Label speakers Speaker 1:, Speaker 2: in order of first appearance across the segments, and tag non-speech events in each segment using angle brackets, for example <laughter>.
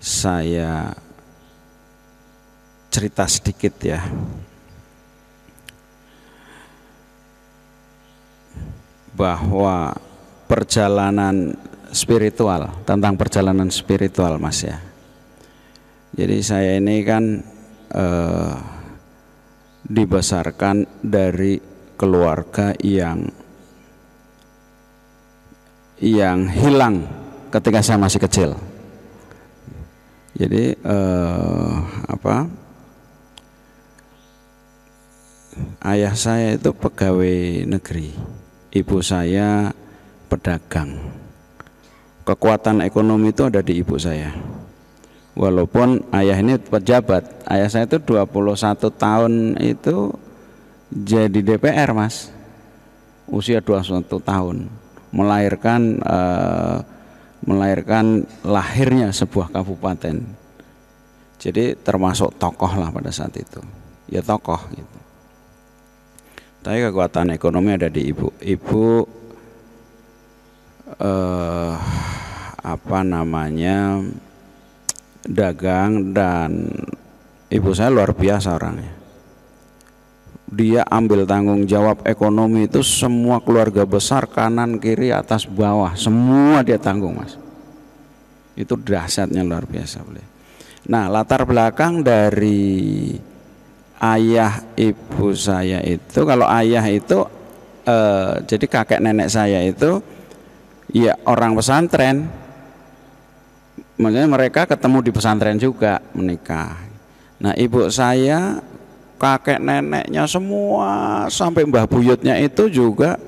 Speaker 1: saya cerita sedikit ya. Bahwa perjalanan spiritual, tentang perjalanan spiritual Mas ya. Jadi saya ini kan eh, dibesarkan dari keluarga yang yang hilang ketika saya masih kecil. Jadi eh, apa? Ayah saya itu pegawai negeri, ibu saya pedagang. Kekuatan ekonomi itu ada di ibu saya. Walaupun ayah ini pejabat, ayah saya itu 21 tahun itu jadi DPR, Mas. Usia 21 tahun melahirkan eh, melahirkan lahirnya sebuah kabupaten. Jadi termasuk tokoh lah pada saat itu. Ya tokoh gitu. Tapi kekuatan ekonomi ada di ibu. Ibu eh, apa namanya dagang dan ibu saya luar biasa orangnya dia ambil tanggung jawab ekonomi itu semua keluarga besar kanan kiri atas bawah semua dia tanggung mas itu dahsyatnya luar biasa boleh. nah latar belakang dari ayah ibu saya itu kalau ayah itu eh, jadi kakek nenek saya itu ya orang pesantren maksudnya mereka ketemu di pesantren juga menikah nah ibu saya kakek neneknya semua sampai mbah buyutnya itu juga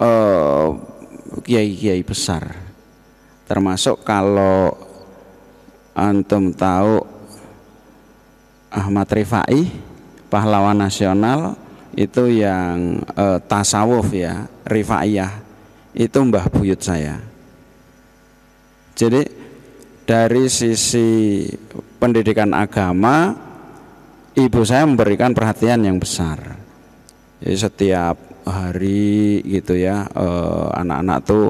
Speaker 1: eh, kiai-kiai uh, besar termasuk kalau antum tahu Ahmad Rifai pahlawan nasional itu yang uh, tasawuf ya Rifaiyah itu mbah buyut saya jadi dari sisi pendidikan agama ibu saya memberikan perhatian yang besar. Jadi setiap hari gitu ya eh, anak-anak eh, tuh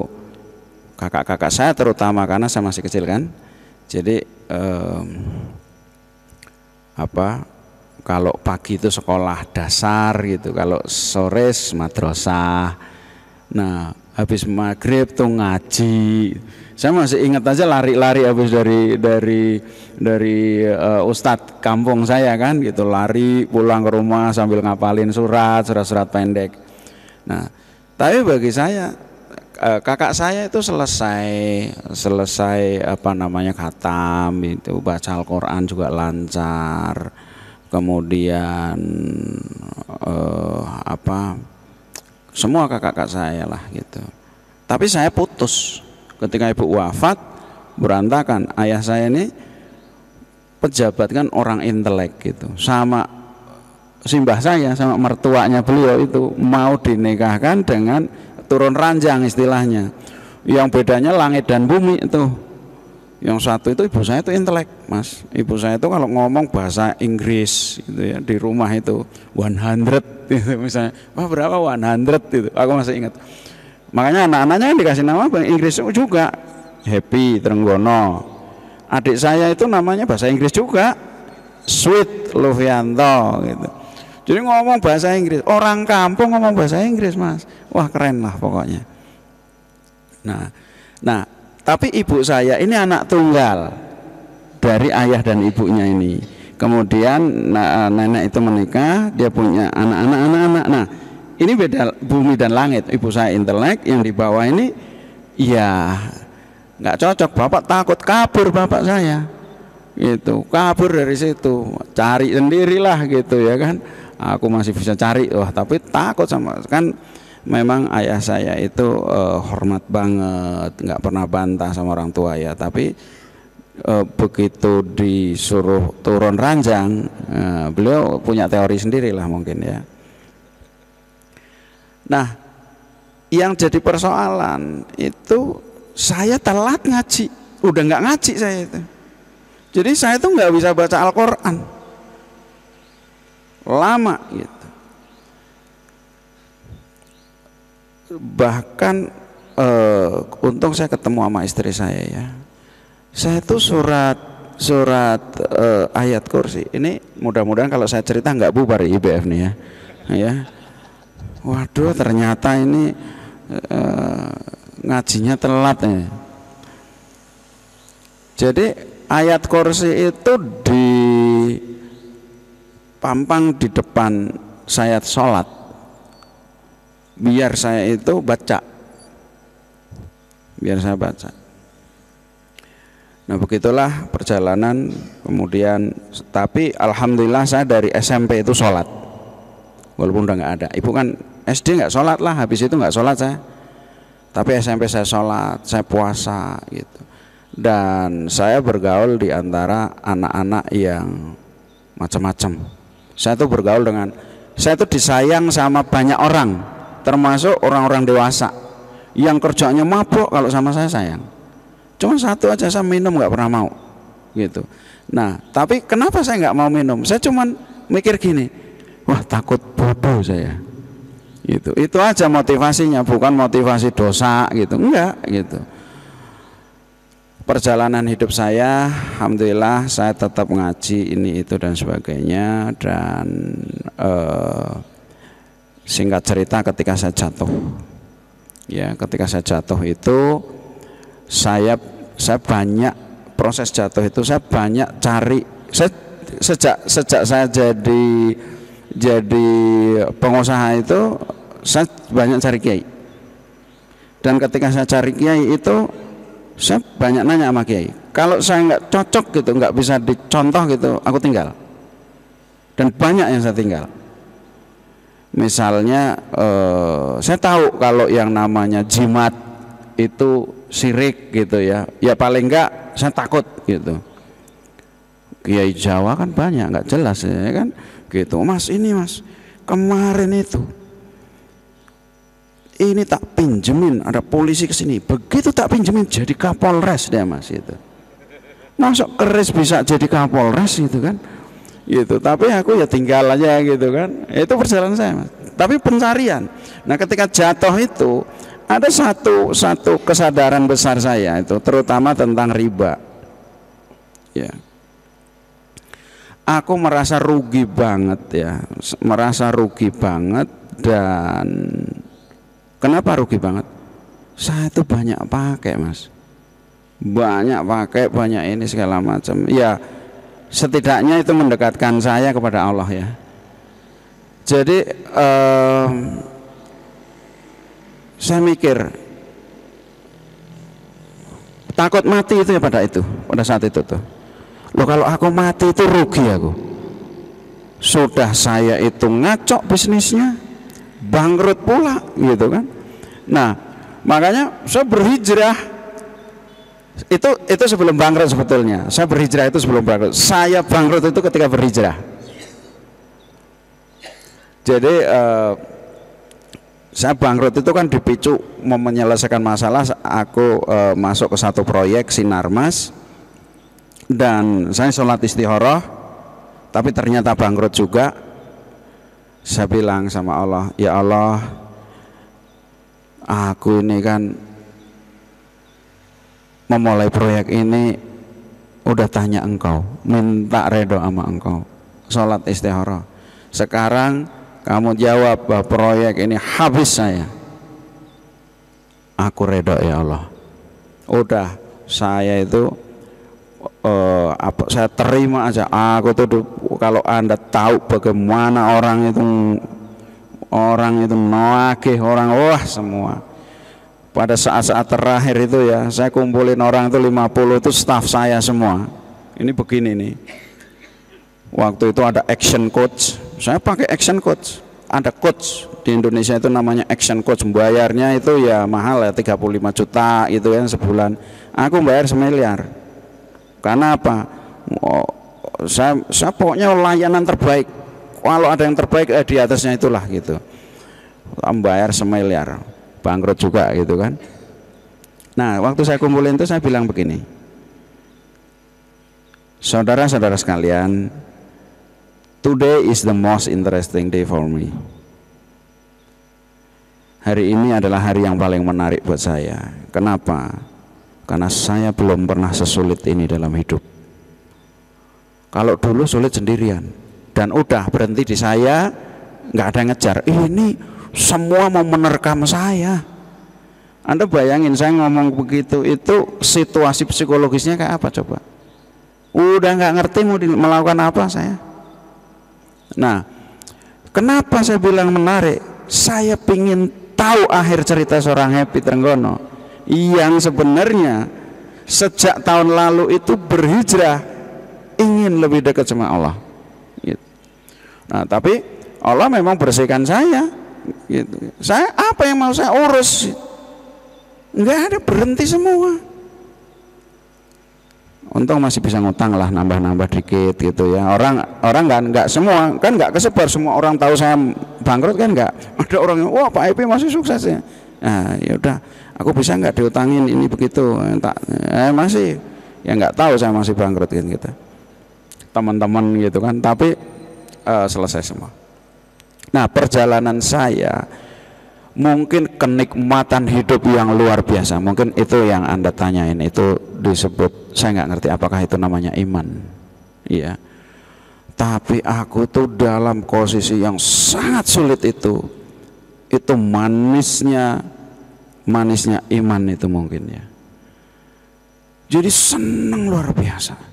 Speaker 1: kakak-kakak saya terutama karena saya masih kecil kan. Jadi eh, apa kalau pagi itu sekolah dasar gitu, kalau sore madrasah. Nah, habis maghrib tuh ngaji saya masih ingat aja lari-lari habis dari dari dari uh, eh, ustadz kampung saya kan gitu lari pulang ke rumah sambil ngapalin surat surat-surat pendek nah tapi bagi saya eh, kakak saya itu selesai selesai apa namanya khatam itu baca Al-Qur'an juga lancar kemudian uh, apa semua kakak-kakak saya lah gitu tapi saya putus ketika ibu wafat berantakan ayah saya ini pejabat kan orang intelek gitu sama simbah saya sama mertuanya beliau itu mau dinikahkan dengan turun ranjang istilahnya yang bedanya langit dan bumi itu yang satu itu ibu saya itu intelek mas ibu saya itu kalau ngomong bahasa Inggris gitu ya di rumah itu 100 <laughs> gitu misalnya wah berapa 100 itu aku masih ingat makanya anak-anaknya dikasih nama bahasa Inggris juga Happy Trenggono adik saya itu namanya bahasa Inggris juga Sweet Lufianto gitu jadi ngomong bahasa Inggris orang kampung ngomong bahasa Inggris mas wah keren lah pokoknya nah nah tapi ibu saya ini anak tunggal dari ayah dan ibunya ini. Kemudian nah, eh, nenek itu menikah, dia punya anak-anak, anak-anak. Nah, ini beda bumi dan langit. Ibu saya intelek, yang di bawah ini ya nggak cocok. Bapak takut kabur bapak saya. Gitu, kabur dari situ. Cari sendirilah gitu ya kan. Aku masih bisa cari, wah tapi takut sama kan memang ayah saya itu uh, hormat banget, nggak pernah bantah sama orang tua ya. Tapi uh, begitu disuruh turun ranjang, uh, beliau punya teori sendiri lah mungkin ya. Nah, yang jadi persoalan itu saya telat ngaji, udah nggak ngaji saya itu. Jadi saya tuh nggak bisa baca Al-Quran lama gitu. bahkan uh, untung saya ketemu sama istri saya ya saya itu surat surat uh, ayat kursi ini mudah-mudahan kalau saya cerita nggak bubar IBF nih ya ya waduh ternyata ini uh, ngajinya telat nih ya. jadi ayat kursi itu di pampang di depan saya sholat biar saya itu baca biar saya baca nah begitulah perjalanan kemudian tapi alhamdulillah saya dari SMP itu sholat walaupun udah nggak ada ibu kan SD nggak sholat lah habis itu nggak sholat saya tapi SMP saya sholat saya puasa gitu dan saya bergaul di antara anak-anak yang macam-macam saya tuh bergaul dengan saya tuh disayang sama banyak orang termasuk orang-orang dewasa yang kerjanya mabuk kalau sama saya sayang cuma satu aja saya minum nggak pernah mau gitu nah tapi kenapa saya nggak mau minum saya cuman mikir gini wah takut bobo saya gitu itu aja motivasinya bukan motivasi dosa gitu enggak gitu perjalanan hidup saya alhamdulillah saya tetap ngaji ini itu dan sebagainya dan eh, singkat cerita ketika saya jatuh ya ketika saya jatuh itu saya saya banyak proses jatuh itu saya banyak cari saya, sejak sejak saya jadi jadi pengusaha itu saya banyak cari kiai dan ketika saya cari kiai itu saya banyak nanya sama kiai kalau saya nggak cocok gitu nggak bisa dicontoh gitu aku tinggal dan banyak yang saya tinggal misalnya eh, saya tahu kalau yang namanya jimat itu sirik gitu ya ya paling enggak saya takut gitu Kiai Jawa kan banyak enggak jelas ya, ya kan gitu mas ini mas kemarin itu ini tak pinjemin ada polisi ke sini begitu tak pinjemin jadi kapolres dia mas itu masuk keris bisa jadi kapolres gitu kan gitu tapi aku ya tinggal aja gitu kan ya, itu perjalanan saya mas. tapi pencarian nah ketika jatuh itu ada satu satu kesadaran besar saya itu terutama tentang riba ya aku merasa rugi banget ya merasa rugi banget dan kenapa rugi banget saya itu banyak pakai mas banyak pakai banyak ini segala macam ya setidaknya itu mendekatkan saya kepada Allah ya jadi um, saya mikir takut mati itu ya pada itu pada saat itu tuh lo kalau aku mati itu rugi aku sudah saya itu ngaco bisnisnya bangkrut pula gitu kan nah makanya saya berhijrah itu itu sebelum bangkrut sebetulnya. Saya berhijrah itu sebelum bangkrut. Saya bangkrut itu ketika berhijrah. Jadi uh, saya bangkrut itu kan dipicu mau menyelesaikan masalah. Aku eh, masuk ke satu proyek Sinarmas dan saya sholat istihoroh, tapi ternyata bangkrut juga. Saya bilang sama Allah, ya Allah, aku ini kan memulai proyek ini udah tanya engkau minta redo sama engkau sholat istihara sekarang kamu jawab bahwa proyek ini habis saya aku redo ya Allah udah saya itu uh, apa saya terima aja aku tuh kalau anda tahu bagaimana orang itu orang itu noakeh orang wah semua pada saat-saat terakhir itu ya saya kumpulin orang itu 50 itu staff saya semua ini begini nih waktu itu ada action coach saya pakai action coach ada coach di Indonesia itu namanya action coach bayarnya itu ya mahal ya 35 juta itu yang sebulan aku bayar semiliar karena apa oh, saya, saya pokoknya layanan terbaik kalau ada yang terbaik eh, di atasnya itulah gitu bayar semiliar bangkrut juga gitu kan nah waktu saya kumpulin itu saya bilang begini saudara-saudara sekalian today is the most interesting day for me hari ini adalah hari yang paling menarik buat saya kenapa? karena saya belum pernah sesulit ini dalam hidup kalau dulu sulit sendirian dan udah berhenti di saya nggak ada yang ngejar ini semua mau menerkam saya anda bayangin saya ngomong begitu itu situasi psikologisnya kayak apa coba udah nggak ngerti mau melakukan apa saya nah kenapa saya bilang menarik saya pingin tahu akhir cerita seorang Happy Trenggono yang sebenarnya sejak tahun lalu itu berhijrah ingin lebih dekat sama Allah gitu. nah tapi Allah memang bersihkan saya gitu. Saya apa yang mau saya urus? Enggak ada berhenti semua. Untung masih bisa ngutang lah nambah-nambah dikit gitu ya. Orang orang kan nggak semua kan nggak kesebar semua orang tahu saya bangkrut kan nggak. Ada orang yang wah Pak IP masih sukses ya. Nah yaudah aku bisa nggak diutangin ini begitu tak eh, masih ya nggak tahu saya masih bangkrut kan gitu. Teman-teman gitu kan tapi uh, selesai semua. Nah, perjalanan saya mungkin kenikmatan hidup yang luar biasa. Mungkin itu yang Anda tanyain itu disebut saya nggak ngerti apakah itu namanya iman. Iya. Tapi aku tuh dalam posisi yang sangat sulit itu. Itu manisnya manisnya iman itu mungkin ya. Jadi senang luar biasa.